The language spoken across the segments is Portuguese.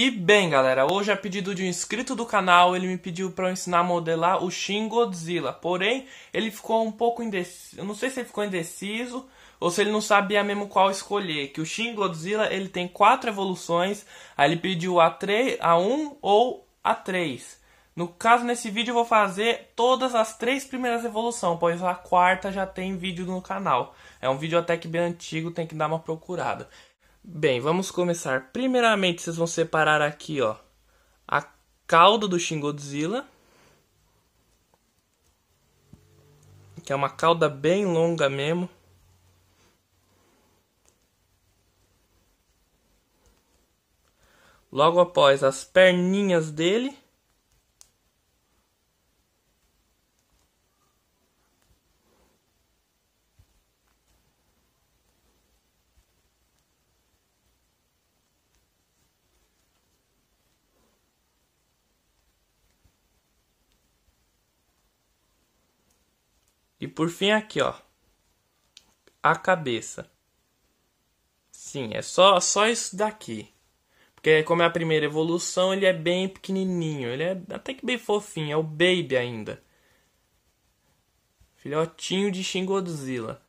E bem, galera, hoje a é pedido de um inscrito do canal, ele me pediu para eu ensinar a modelar o Shin Godzilla. Porém, ele ficou um pouco indeciso, eu não sei se ele ficou indeciso ou se ele não sabia mesmo qual escolher. Que o Shin Godzilla, ele tem quatro evoluções, aí ele pediu a, 3, a 1 ou a 3. No caso, nesse vídeo eu vou fazer todas as três primeiras evoluções, pois a quarta já tem vídeo no canal. É um vídeo até que bem antigo, tem que dar uma procurada. Bem, vamos começar. Primeiramente, vocês vão separar aqui, ó, a cauda do Shin Godzilla, que é uma cauda bem longa mesmo. Logo após as perninhas dele. por fim, aqui, ó. A cabeça. Sim, é só, só isso daqui. Porque como é a primeira evolução, ele é bem pequenininho. Ele é até que bem fofinho. É o Baby ainda. Filhotinho de Shin Godzilla.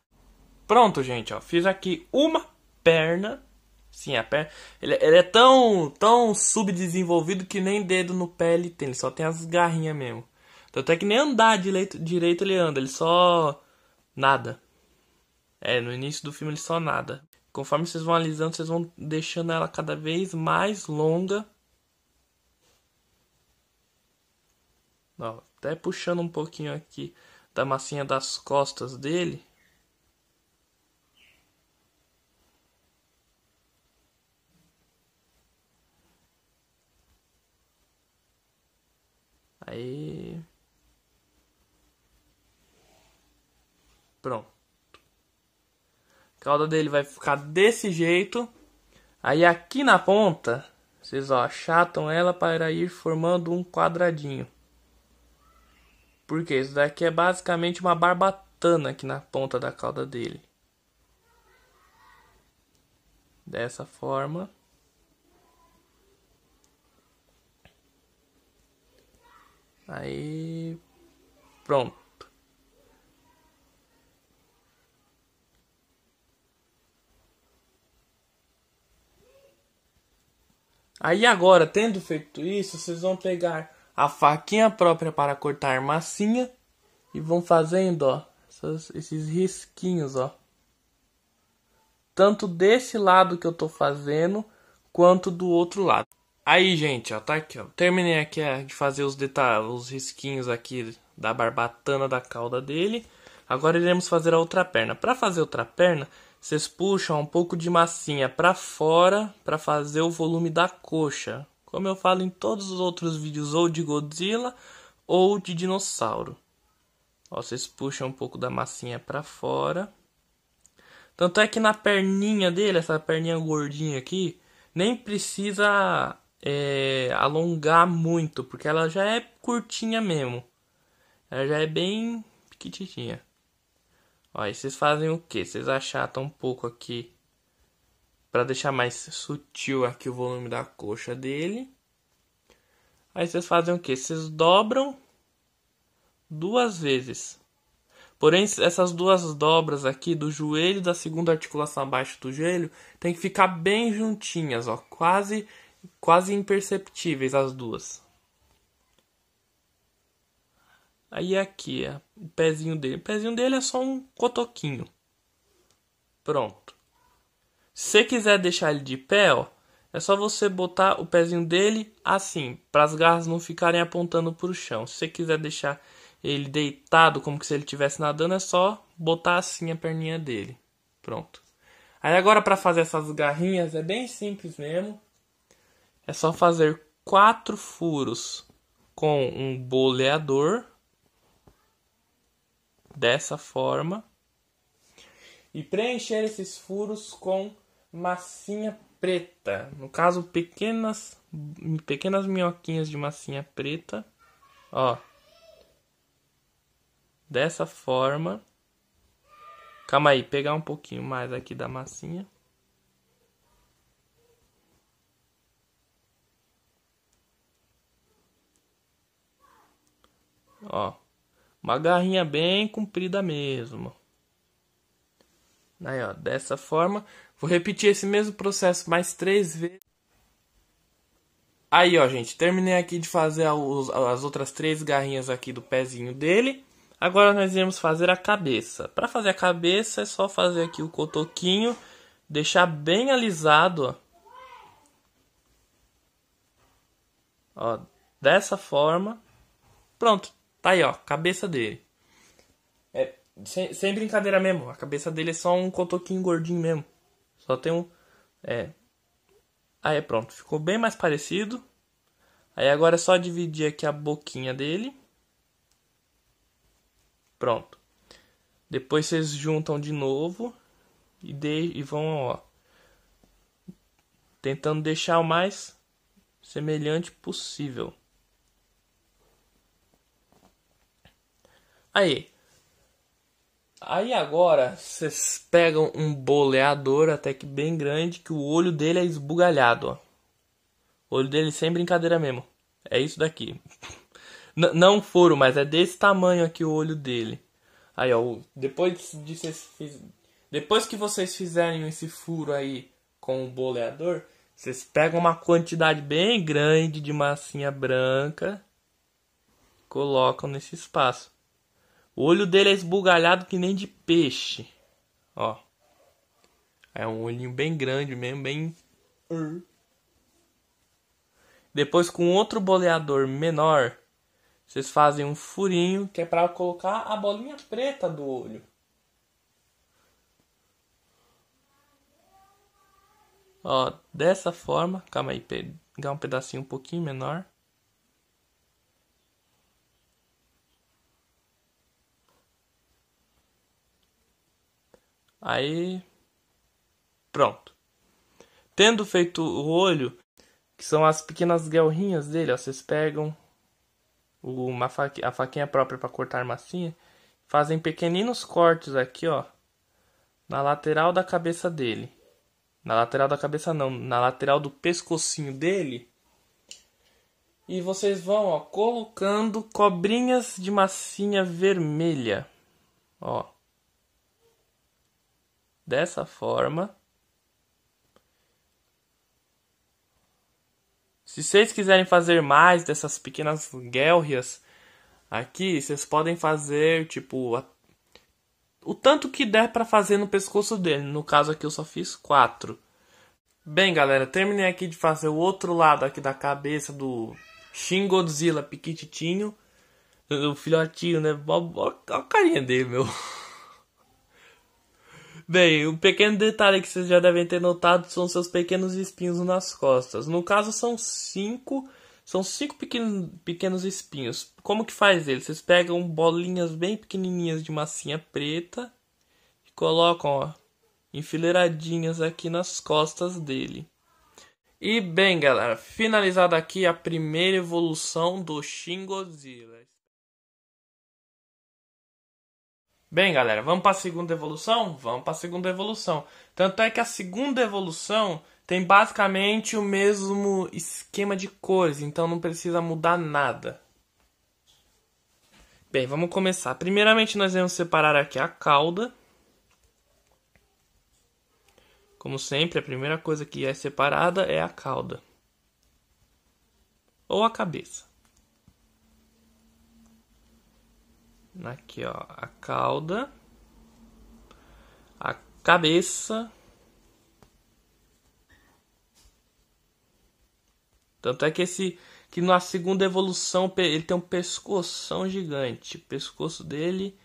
Pronto, gente, ó. Fiz aqui uma perna. Sim, a perna. Ele, ele, é tão, tão subdesenvolvido que nem dedo no pé ele tem. Ele só tem as garrinhas mesmo. Tanto é que nem andar direito, direito ele anda, ele só nada. É, no início do filme ele só nada. Conforme vocês vão alisando, vocês vão deixando ela cada vez mais longa. Ó, até puxando um pouquinho aqui da massinha das costas dele. Aí Pronto. A cauda dele vai ficar desse jeito. Aí aqui na ponta, vocês ó, achatam ela para ir formando um quadradinho. Porque isso daqui é basicamente uma barbatana aqui na ponta da cauda dele. Dessa forma. Aí. Pronto. Aí agora, tendo feito isso, vocês vão pegar a faquinha própria para cortar massinha e vão fazendo, ó, essas, esses risquinhos, ó. Tanto desse lado que eu tô fazendo, quanto do outro lado. Aí, gente, ó, tá aqui, ó. Terminei aqui ó, é, de fazer os detalhes, os risquinhos aqui da barbatana da cauda dele. Agora iremos fazer a outra perna. Para fazer outra perna, vocês puxam um pouco de massinha para fora para fazer o volume da coxa, como eu falo em todos os outros vídeos ou de Godzilla ou de dinossauro. Ó, vocês puxam um pouco da massinha para fora. Tanto é que na perninha dele, essa perninha gordinha aqui, nem precisa é, alongar muito, porque ela já é curtinha mesmo. Ela já é bem pequitinha. Aí vocês fazem o que? Vocês achatam um pouco aqui para deixar mais sutil aqui o volume da coxa dele. Aí vocês fazem o que? Vocês dobram duas vezes. Porém, essas duas dobras aqui do joelho da segunda articulação abaixo do joelho tem que ficar bem juntinhas, ó, quase quase imperceptíveis as duas. Aí é aqui, é o pezinho dele. O pezinho dele é só um cotoquinho. Pronto. Se você quiser deixar ele de pé, ó, é só você botar o pezinho dele assim, para as garras não ficarem apontando para o chão. Se você quiser deixar ele deitado, como que se ele estivesse nadando, é só botar assim a perninha dele. Pronto. Aí agora para fazer essas garrinhas é bem simples mesmo. É só fazer quatro furos com um boleador dessa forma e preencher esses furos com massinha preta, no caso pequenas pequenas minhoquinhas de massinha preta, ó. Dessa forma. Calma aí, pegar um pouquinho mais aqui da massinha. Ó. Uma garrinha bem comprida mesmo. Aí, ó, dessa forma. Vou repetir esse mesmo processo mais três vezes. Aí, ó, gente. Terminei aqui de fazer as outras três garrinhas aqui do pezinho dele. Agora nós iremos fazer a cabeça. Para fazer a cabeça é só fazer aqui o cotoquinho. Deixar bem alisado, ó. Ó, dessa forma. Pronto, Tá aí, ó, cabeça dele. É, sem, sem brincadeira mesmo, a cabeça dele é só um cotoquinho gordinho mesmo. Só tem um. É. Aí é, pronto, ficou bem mais parecido. Aí agora é só dividir aqui a boquinha dele. Pronto. Depois vocês juntam de novo e, de, e vão, ó. Tentando deixar o mais semelhante possível. Aí. Aí agora vocês pegam um boleador até que bem grande que o olho dele é esbugalhado, ó. O olho dele sem brincadeira mesmo. É isso daqui. N não furo, mas é desse tamanho aqui o olho dele. Aí, ó, depois de vocês fiz... depois que vocês fizerem esse furo aí com o boleador, vocês pegam uma quantidade bem grande de massinha branca, colocam nesse espaço. O olho dele é esbugalhado que nem de peixe. Ó. É um olhinho bem grande mesmo, bem. Depois, com outro boleador menor, vocês fazem um furinho que é para colocar a bolinha preta do olho. Ó, dessa forma. Calma aí, pegar um pedacinho um pouquinho menor. Aí. Pronto. Tendo feito o olho, que são as pequenas guelrinhas dele, ó, vocês pegam uma a faquinha própria para cortar massinha, fazem pequeninos cortes aqui, ó, na lateral da cabeça dele. Na lateral da cabeça não, na lateral do pescocinho dele. E vocês vão, ó, colocando cobrinhas de massinha vermelha, ó dessa forma. Se vocês quiserem fazer mais dessas pequenas guerras aqui, vocês podem fazer tipo a... o tanto que der para fazer no pescoço dele. No caso aqui eu só fiz quatro. Bem, galera, terminei aqui de fazer o outro lado aqui da cabeça do Shin Godzilla Piquititinho. O filhotinho, né? Olha a carinha dele, meu. Bem, um pequeno detalhe que vocês já devem ter notado são seus pequenos espinhos nas costas. No caso, são cinco. São cinco pequeno, pequenos espinhos. Como que faz eles? Vocês pegam bolinhas bem pequenininhas de massinha preta e colocam, ó, enfileiradinhas aqui nas costas dele. E bem, galera, finalizada aqui a primeira evolução do Shin Bem, galera, vamos para a segunda evolução? Vamos para a segunda evolução. Tanto é que a segunda evolução tem basicamente o mesmo esquema de cores, então não precisa mudar nada. Bem, vamos começar. Primeiramente, nós vamos separar aqui a cauda. Como sempre, a primeira coisa que é separada é a cauda ou a cabeça. Aqui, ó, a cauda, a cabeça. Tanto é que esse que na segunda evolução ele tem um pescoção gigante. O pescoço dele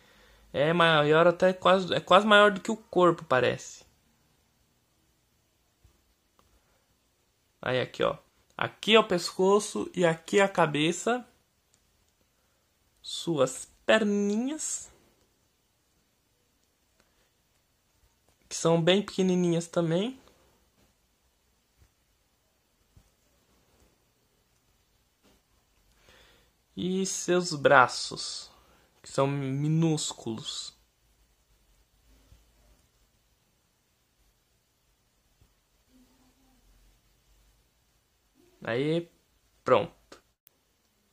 é maior até quase é quase maior do que o corpo, parece. Aí aqui, ó. Aqui é o pescoço e aqui é a cabeça. Suas perninhas. Que são bem pequenininhas também. E seus braços, que são minúsculos. Aí, pronto.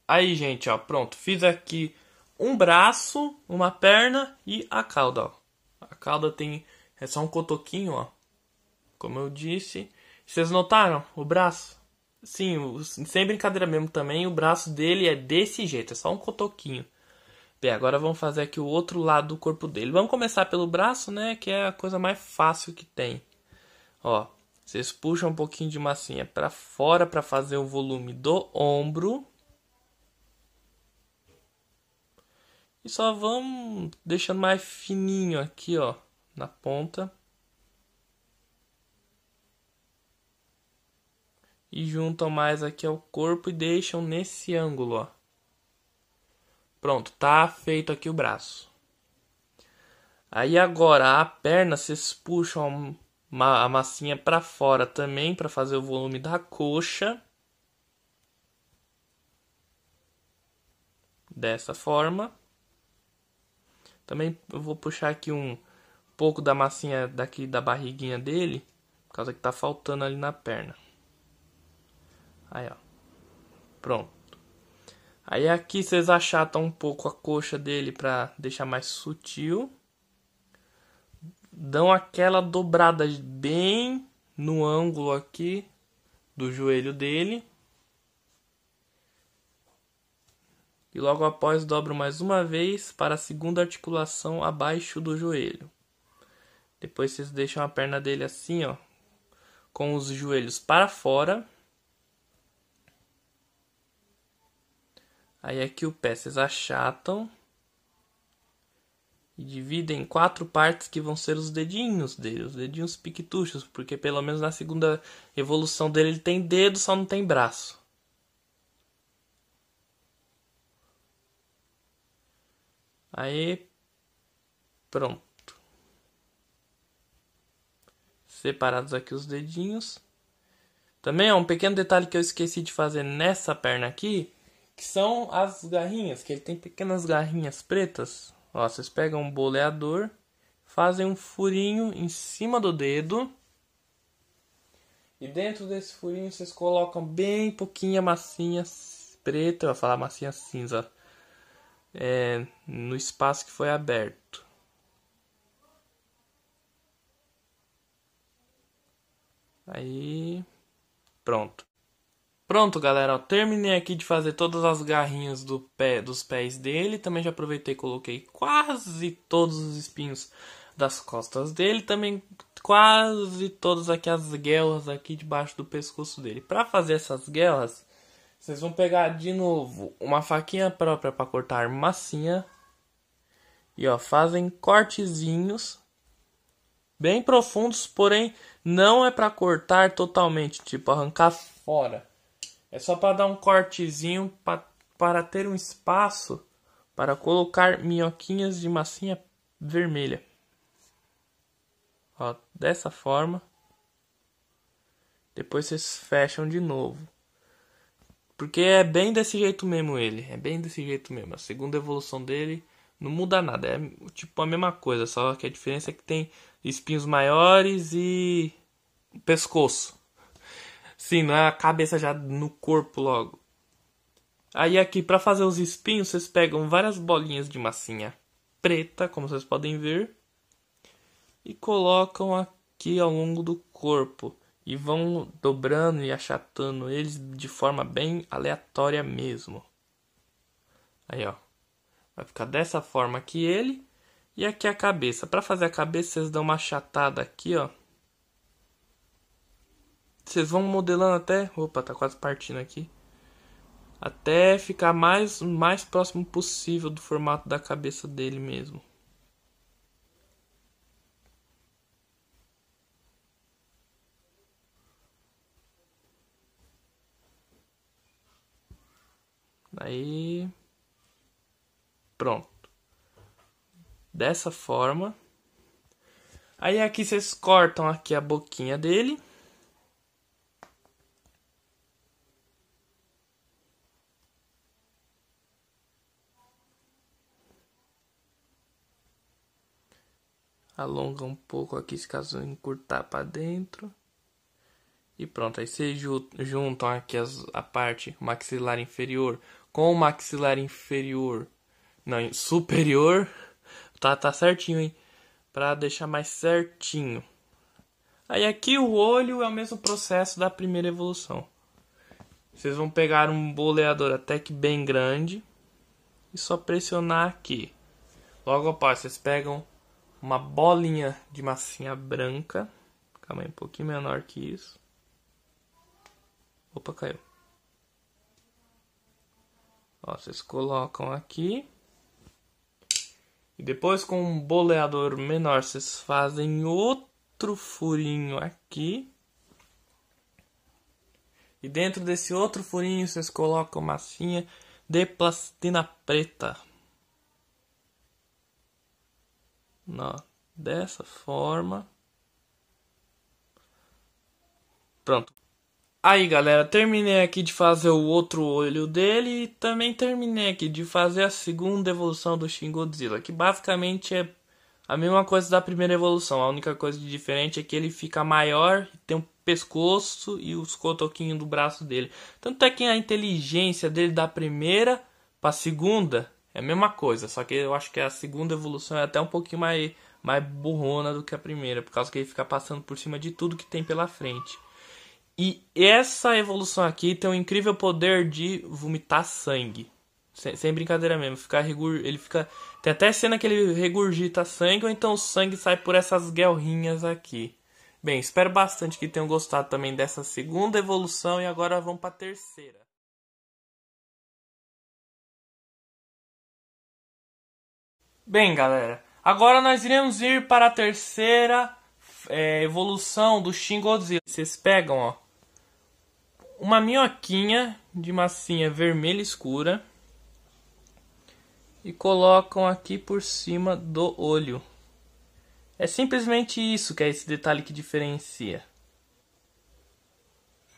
Aí, gente, ó, pronto. Fiz aqui um braço, uma perna e a cauda. Ó. A cauda tem é só um cotoquinho, ó. Como eu disse. Vocês notaram o braço? Sim, o, sem brincadeira mesmo também, o braço dele é desse jeito, é só um cotoquinho. Bem, agora vamos fazer aqui o outro lado do corpo dele. Vamos começar pelo braço, né? Que é a coisa mais fácil que tem. Ó, vocês puxam um pouquinho de massinha para fora para fazer o volume do ombro. E só vamos deixando mais fininho aqui, ó, na ponta. E juntam mais aqui ao corpo e deixam nesse ângulo, ó. Pronto, tá feito aqui o braço. Aí agora a perna vocês puxam a massinha para fora também para fazer o volume da coxa. Dessa forma. Também eu vou puxar aqui um pouco da massinha daqui da barriguinha dele, por causa que tá faltando ali na perna. Aí, ó. Pronto. Aí aqui vocês achatam um pouco a coxa dele para deixar mais sutil. Dão aquela dobrada bem no ângulo aqui do joelho dele. e logo após dobro mais uma vez para a segunda articulação abaixo do joelho. Depois vocês deixam a perna dele assim, ó, com os joelhos para fora. Aí aqui o pé vocês achatam e dividem em quatro partes que vão ser os dedinhos dele, os dedinhos piquetuchos, porque pelo menos na segunda evolução dele ele tem dedo, só não tem braço. Aí, pronto. Separados aqui os dedinhos. Também é um pequeno detalhe que eu esqueci de fazer nessa perna aqui, que são as garrinhas, que ele tem pequenas garrinhas pretas. Ó, vocês pegam um boleador, fazem um furinho em cima do dedo. E dentro desse furinho vocês colocam bem pouquinha massinha preta, eu ia falar massinha cinza é, no espaço que foi aberto. Aí, pronto. Pronto, galera, terminei aqui de fazer todas as garrinhas do pé, dos pés dele. Também já aproveitei e coloquei quase todos os espinhos das costas dele. Também quase todas aqui as guelras aqui debaixo do pescoço dele. Para fazer essas guelras, vocês vão pegar de novo uma faquinha própria para cortar massinha. E ó, fazem cortezinhos bem profundos, porém não é para cortar totalmente, tipo arrancar fora. É só para dar um cortezinho pra, para ter um espaço para colocar minhoquinhas de massinha vermelha. Ó, dessa forma. Depois vocês fecham de novo. Porque é bem desse jeito mesmo ele. É bem desse jeito mesmo. A segunda evolução dele não muda nada. É tipo a mesma coisa. Só que a diferença é que tem espinhos maiores e pescoço. Sim, não é a cabeça já no corpo logo. Aí aqui para fazer os espinhos, vocês pegam várias bolinhas de massinha preta, como vocês podem ver, e colocam aqui ao longo do corpo e vão dobrando e achatando eles de forma bem aleatória mesmo. Aí, ó. Vai ficar dessa forma aqui ele e aqui a cabeça. Para fazer a cabeça, vocês dão uma achatada aqui, ó. Vocês vão modelando até, opa, tá quase partindo aqui. Até ficar mais mais próximo possível do formato da cabeça dele mesmo. Aí. Pronto. Dessa forma. Aí aqui vocês cortam aqui a boquinha dele. Alonga um pouco aqui, se caso encurtar para dentro. E pronto, aí vocês juntam aqui as, a parte maxilar inferior com o maxilar inferior, não, superior, tá, tá certinho, hein? Pra deixar mais certinho. Aí aqui o olho é o mesmo processo da primeira evolução. Vocês vão pegar um boleador até que bem grande e só pressionar aqui. Logo após, vocês pegam uma bolinha de massinha branca. Calma aí, um pouquinho menor que isso. Opa, caiu. Ó, vocês colocam aqui. E depois com um boleador menor, vocês fazem outro furinho aqui. E dentro desse outro furinho, vocês colocam massinha de plastina preta. Ó, dessa forma. Pronto. Aí galera, terminei aqui de fazer o outro olho dele e também terminei aqui de fazer a segunda evolução do Shin Godzilla, que basicamente é a mesma coisa da primeira evolução, a única coisa diferente é que ele fica maior, tem um pescoço e os cotoquinhos do braço dele. Tanto é que a inteligência dele da primeira para segunda é a mesma coisa, só que eu acho que a segunda evolução é até um pouquinho mais, mais burrona do que a primeira, por causa que ele fica passando por cima de tudo que tem pela frente. E essa evolução aqui tem um incrível poder de vomitar sangue. Sem, sem brincadeira mesmo, ficar regur, ele fica tem até cena que ele regurgita sangue ou então o sangue sai por essas guerrinhas aqui. Bem, espero bastante que tenham gostado também dessa segunda evolução e agora vamos para a terceira. Bem, galera, agora nós iremos ir para a terceira é, evolução do Shin Godzilla. Vocês pegam, ó, uma minhoquinha de massinha vermelha escura e colocam aqui por cima do olho. É simplesmente isso que é esse detalhe que diferencia.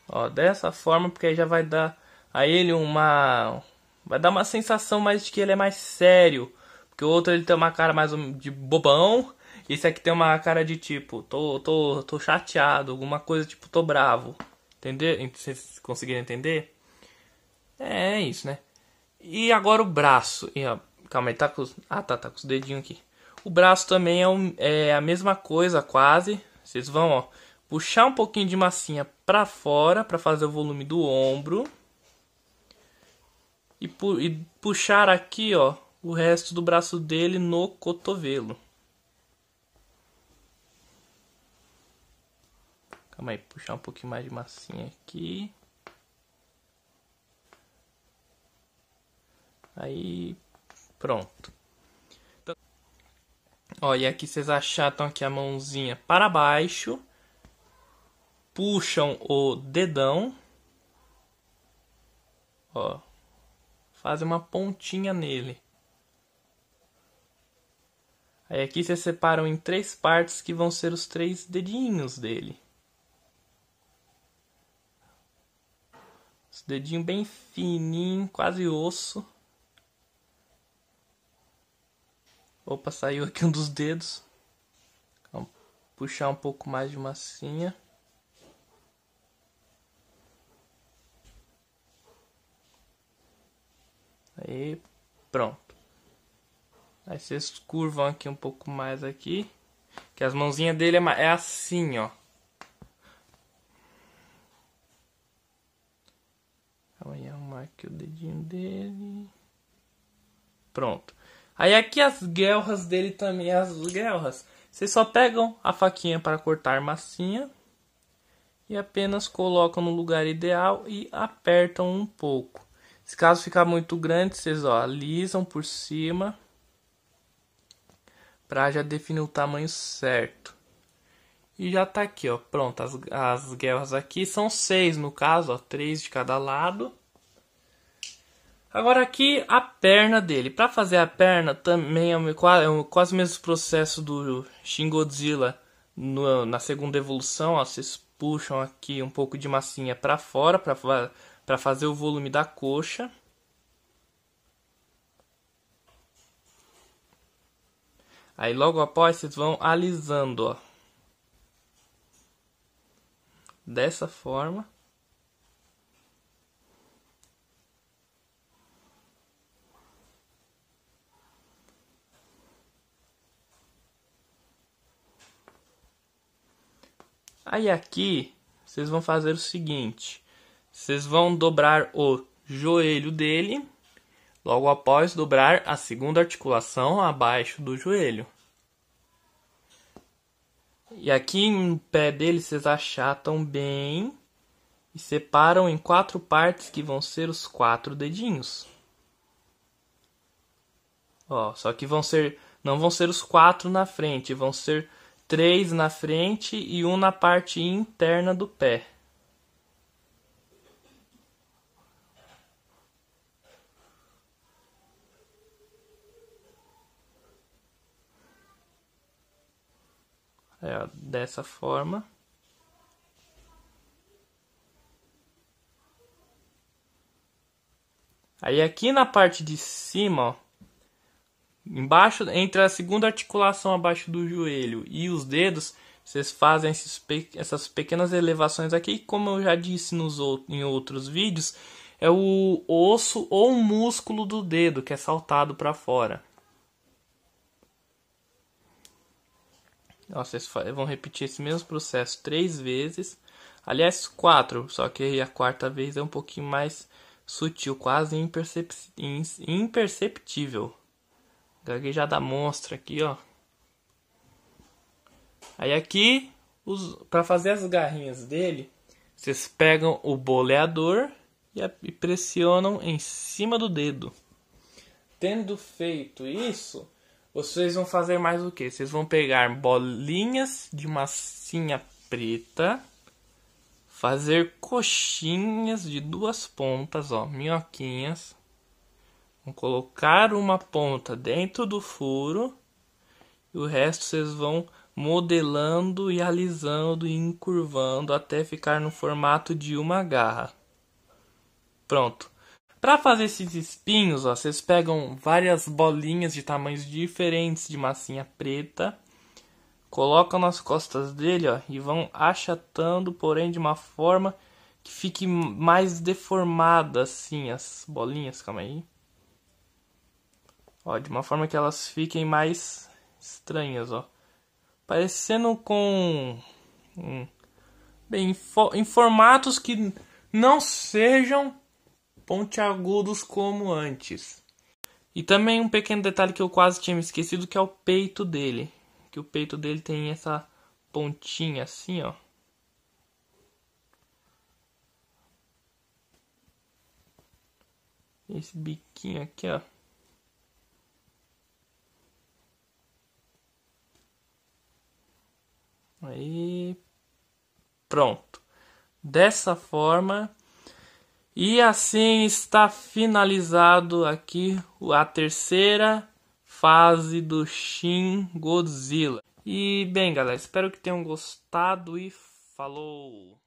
Ó, dessa forma, porque aí já vai dar a ele uma vai dar uma sensação mais de que ele é mais sério, porque o outro ele tem uma cara mais de bobão isso aqui tem uma cara de tipo, tô, tô, tô chateado, alguma coisa tipo, tô bravo. Entendeu? Vocês conseguiram entender? É, é isso, né? E agora o braço. E, ó, calma aí, tá com os... Ah, tá, tá com os dedinhos aqui. O braço também é, um, é a mesma coisa, quase. Vocês vão, ó, puxar um pouquinho de massinha pra fora para fazer o volume do ombro. E, pu e puxar aqui, ó, o resto do braço dele no cotovelo. Calma aí, puxar um pouquinho mais de massinha aqui. Aí, pronto. Então, ó, e aqui vocês achatam aqui a mãozinha para baixo. Puxam o dedão. Ó. Fazem uma pontinha nele. Aí aqui vocês separam em três partes que vão ser os três dedinhos dele. Os dedinhos bem fininho, quase osso. Opa, saiu aqui um dos dedos. Vamos puxar um pouco mais de massinha. Aí, pronto. Aí vocês curvam aqui um pouco mais aqui. Que as mãozinhas dele é, é assim, ó. Calma aí, arrumar aqui o dedinho dele. Pronto. Aí aqui as guelras dele também, as guelras. Vocês só pegam a faquinha para cortar massinha e apenas colocam no lugar ideal e apertam um pouco. Se caso ficar muito grande, vocês ó, alisam por cima para já definir o tamanho certo. E já tá aqui, ó, pronto, as, as guerras aqui são seis no caso, ó, três de cada lado. Agora aqui a perna dele. Para fazer a perna também é, um, é um, quase o mesmo processo do Shin Godzilla no, na segunda evolução. Ó, vocês puxam aqui um pouco de massinha para fora para fazer o volume da coxa. Aí logo após vocês vão alisando, ó dessa forma. Aí aqui vocês vão fazer o seguinte: vocês vão dobrar o joelho dele, logo após dobrar a segunda articulação abaixo do joelho. E aqui em pé dele vocês achatam bem e separam em quatro partes que vão ser os quatro dedinhos. Ó, só que vão ser não vão ser os quatro na frente, vão ser três na frente e um na parte interna do pé. é, dessa forma. Aí aqui na parte de cima, ó, embaixo entre a segunda articulação abaixo do joelho e os dedos, vocês fazem esses, essas pequenas elevações aqui, como eu já disse nos em outros vídeos, é o osso ou músculo do dedo que é saltado para fora. vocês vão repetir esse mesmo processo três vezes. Aliás, quatro, só que a quarta vez é um pouquinho mais sutil, quase impercep imperceptível. Gaguejada monstra aqui, ó. Aí aqui, para fazer as garrinhas dele, vocês pegam o boleador e, e pressionam em cima do dedo. Tendo feito isso, vocês vão fazer mais o que? Vocês vão pegar bolinhas de massinha preta, fazer coxinhas de duas pontas, ó, minhoquinhas. Vão colocar uma ponta dentro do furo e o resto vocês vão modelando e alisando e encurvando até ficar no formato de uma garra. Pronto. Para fazer esses espinhos, ó, vocês pegam várias bolinhas de tamanhos diferentes de massinha preta, colocam nas costas dele ó, e vão achatando, porém de uma forma que fique mais deformada assim as bolinhas, calma aí. Ó, de uma forma que elas fiquem mais estranhas, ó. Parecendo com bem em, formatos que não sejam pontiagudos como antes. E também um pequeno detalhe que eu quase tinha me esquecido, que é o peito dele. Que o peito dele tem essa pontinha assim, ó. Esse biquinho aqui, ó. Aí, pronto. Dessa forma, e assim está finalizado aqui a terceira fase do Shin Godzilla. E bem, galera, espero que tenham gostado e falou!